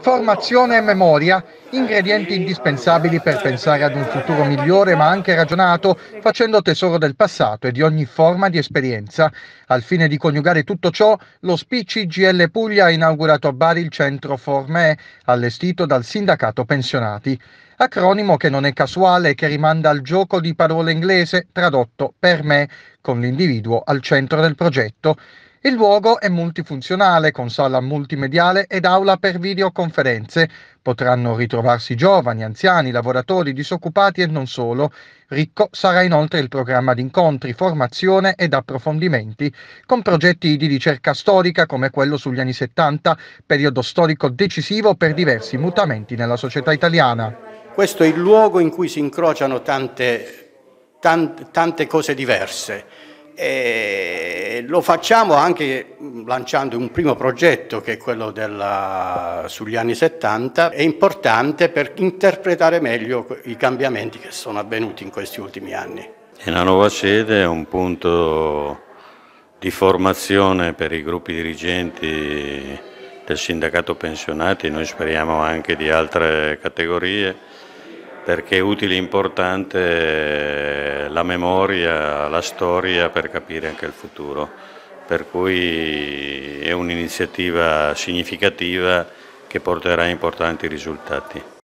Formazione e memoria, ingredienti indispensabili per pensare ad un futuro migliore ma anche ragionato, facendo tesoro del passato e di ogni forma di esperienza. Al fine di coniugare tutto ciò, lo Spicci GL Puglia ha inaugurato a Bari il centro Formè, allestito dal sindacato pensionati. Acronimo che non è casuale e che rimanda al gioco di parole inglese tradotto per me, con l'individuo al centro del progetto. Il luogo è multifunzionale con sala multimediale ed aula per videoconferenze. Potranno ritrovarsi giovani, anziani, lavoratori, disoccupati e non solo. Ricco sarà inoltre il programma di incontri, formazione ed approfondimenti con progetti di ricerca storica come quello sugli anni 70, periodo storico decisivo per diversi mutamenti nella società italiana. Questo è il luogo in cui si incrociano tante, tante, tante cose diverse e lo facciamo anche lanciando un primo progetto che è quello della, sugli anni 70, è importante per interpretare meglio i cambiamenti che sono avvenuti in questi ultimi anni. E la nuova sede è un punto di formazione per i gruppi dirigenti del sindacato pensionati, noi speriamo anche di altre categorie perché è utile e importante eh, la memoria, la storia per capire anche il futuro. Per cui è un'iniziativa significativa che porterà importanti risultati.